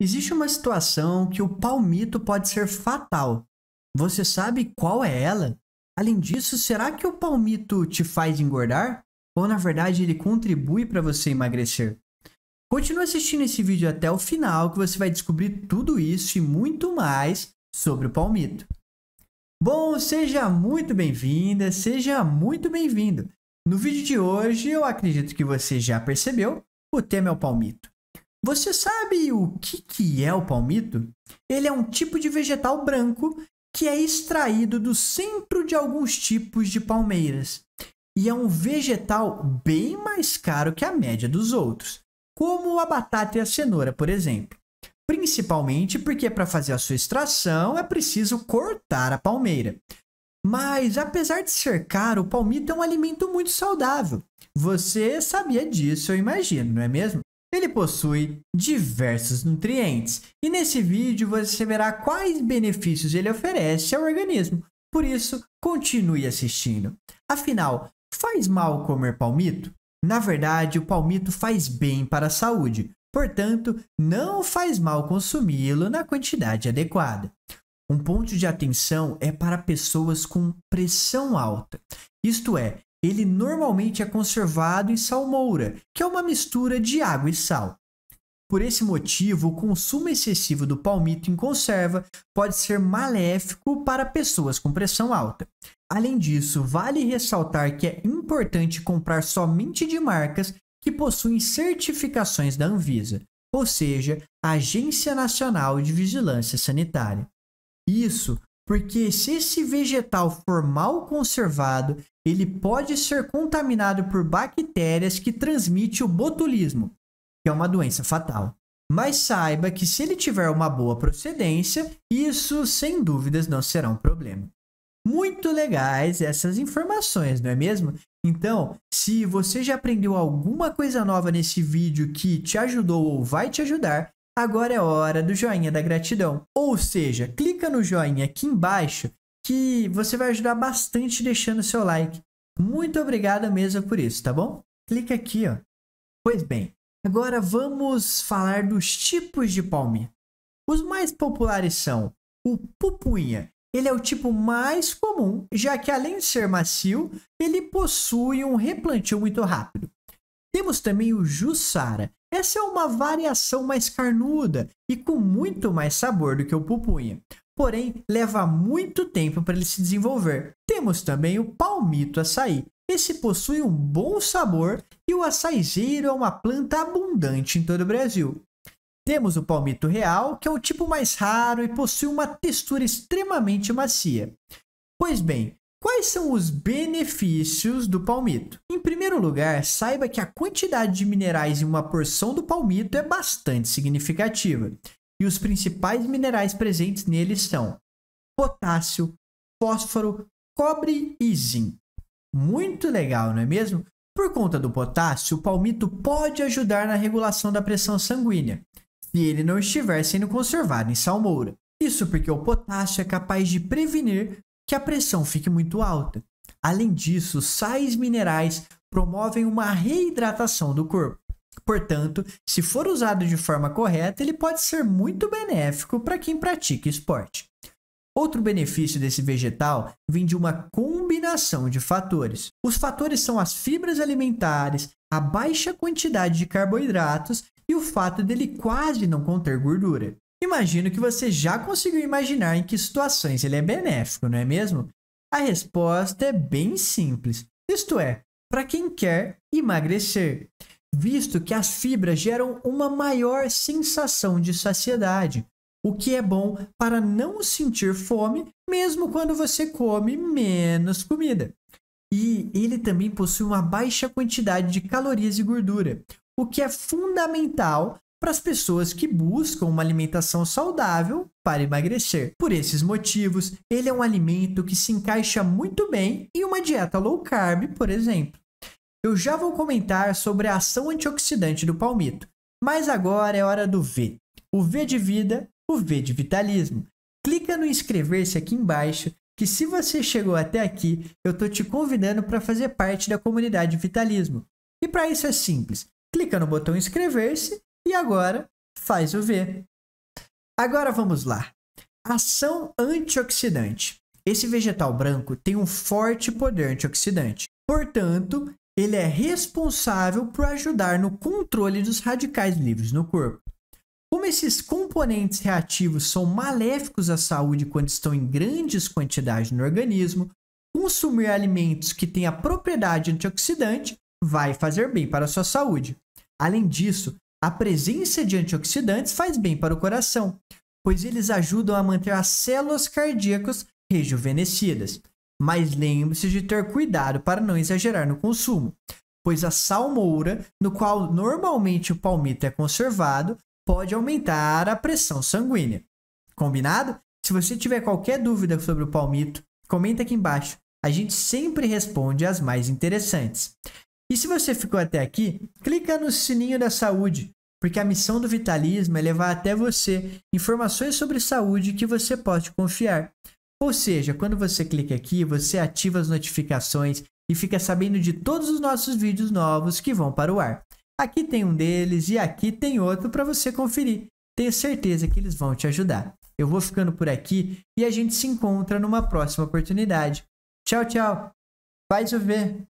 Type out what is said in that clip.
Existe uma situação que o palmito pode ser fatal. Você sabe qual é ela? Além disso, será que o palmito te faz engordar? Ou na verdade ele contribui para você emagrecer? Continue assistindo esse vídeo até o final que você vai descobrir tudo isso e muito mais sobre o palmito. Bom, seja muito bem-vinda, seja muito bem-vindo. No vídeo de hoje, eu acredito que você já percebeu, o tema é o palmito. Você sabe o que, que é o palmito? Ele é um tipo de vegetal branco que é extraído do centro de alguns tipos de palmeiras e é um vegetal bem mais caro que a média dos outros, como a batata e a cenoura, por exemplo. Principalmente porque para fazer a sua extração é preciso cortar a palmeira. Mas apesar de ser caro, o palmito é um alimento muito saudável. Você sabia disso, eu imagino, não é mesmo? Ele possui diversos nutrientes e nesse vídeo você verá quais benefícios ele oferece ao organismo. Por isso, continue assistindo. Afinal, faz mal comer palmito? Na verdade, o palmito faz bem para a saúde, portanto, não faz mal consumi-lo na quantidade adequada. Um ponto de atenção é para pessoas com pressão alta, isto é, ele normalmente é conservado em salmoura, que é uma mistura de água e sal. Por esse motivo, o consumo excessivo do palmito em conserva pode ser maléfico para pessoas com pressão alta. Além disso, vale ressaltar que é importante comprar somente de marcas que possuem certificações da Anvisa, ou seja, Agência Nacional de Vigilância Sanitária. Isso porque se esse vegetal for mal conservado, ele pode ser contaminado por bactérias que transmitem o botulismo, que é uma doença fatal. Mas saiba que se ele tiver uma boa procedência, isso sem dúvidas não será um problema. Muito legais essas informações, não é mesmo? Então, se você já aprendeu alguma coisa nova nesse vídeo que te ajudou ou vai te ajudar, agora é hora do joinha da gratidão. Ou seja, clica no joinha aqui embaixo que você vai ajudar bastante deixando seu like. Muito obrigada mesmo por isso, tá bom? Clica aqui, ó. Pois bem, agora vamos falar dos tipos de palmeira. Os mais populares são o pupunha. Ele é o tipo mais comum, já que além de ser macio, ele possui um replantio muito rápido. Temos também o Jussara, essa é uma variação mais carnuda e com muito mais sabor do que o pupunha, porém leva muito tempo para ele se desenvolver. Temos também o palmito açaí. Esse possui um bom sabor e o açaizeiro é uma planta abundante em todo o Brasil. Temos o palmito real, que é o tipo mais raro e possui uma textura extremamente macia. Pois bem, Quais são os benefícios do palmito? Em primeiro lugar, saiba que a quantidade de minerais em uma porção do palmito é bastante significativa, e os principais minerais presentes nele são potássio, fósforo, cobre e zinco. Muito legal, não é mesmo? Por conta do potássio, o palmito pode ajudar na regulação da pressão sanguínea, se ele não estiver sendo conservado em salmoura. Isso porque o potássio é capaz de prevenir que a pressão fique muito alta. Além disso, sais minerais promovem uma reidratação do corpo. Portanto, se for usado de forma correta, ele pode ser muito benéfico para quem pratica esporte. Outro benefício desse vegetal vem de uma combinação de fatores. Os fatores são as fibras alimentares, a baixa quantidade de carboidratos e o fato dele quase não conter gordura. Imagino que você já conseguiu imaginar em que situações ele é benéfico, não é mesmo? A resposta é bem simples, isto é, para quem quer emagrecer, visto que as fibras geram uma maior sensação de saciedade, o que é bom para não sentir fome mesmo quando você come menos comida. E ele também possui uma baixa quantidade de calorias e gordura, o que é fundamental para as pessoas que buscam uma alimentação saudável para emagrecer. Por esses motivos, ele é um alimento que se encaixa muito bem em uma dieta low carb, por exemplo. Eu já vou comentar sobre a ação antioxidante do palmito, mas agora é hora do V. O V de vida, o V de vitalismo. Clica no inscrever-se aqui embaixo que se você chegou até aqui, eu estou te convidando para fazer parte da comunidade Vitalismo. E para isso é simples: clica no botão inscrever-se e agora faz o V. Agora vamos lá. Ação antioxidante. Esse vegetal branco tem um forte poder antioxidante. Portanto, ele é responsável por ajudar no controle dos radicais livres no corpo. Como esses componentes reativos são maléficos à saúde quando estão em grandes quantidades no organismo, consumir alimentos que têm a propriedade antioxidante vai fazer bem para a sua saúde. Além disso, a presença de antioxidantes faz bem para o coração, pois eles ajudam a manter as células cardíacas rejuvenescidas. Mas lembre-se de ter cuidado para não exagerar no consumo, pois a salmoura, no qual normalmente o palmito é conservado, pode aumentar a pressão sanguínea. Combinado? Se você tiver qualquer dúvida sobre o palmito, comenta aqui embaixo. A gente sempre responde as mais interessantes. E se você ficou até aqui, clica no sininho da saúde porque a missão do vitalismo é levar até você informações sobre saúde que você pode confiar. Ou seja, quando você clica aqui, você ativa as notificações e fica sabendo de todos os nossos vídeos novos que vão para o ar. Aqui tem um deles e aqui tem outro para você conferir. Tenho certeza que eles vão te ajudar. Eu vou ficando por aqui e a gente se encontra numa próxima oportunidade. Tchau, tchau. Faz o ver.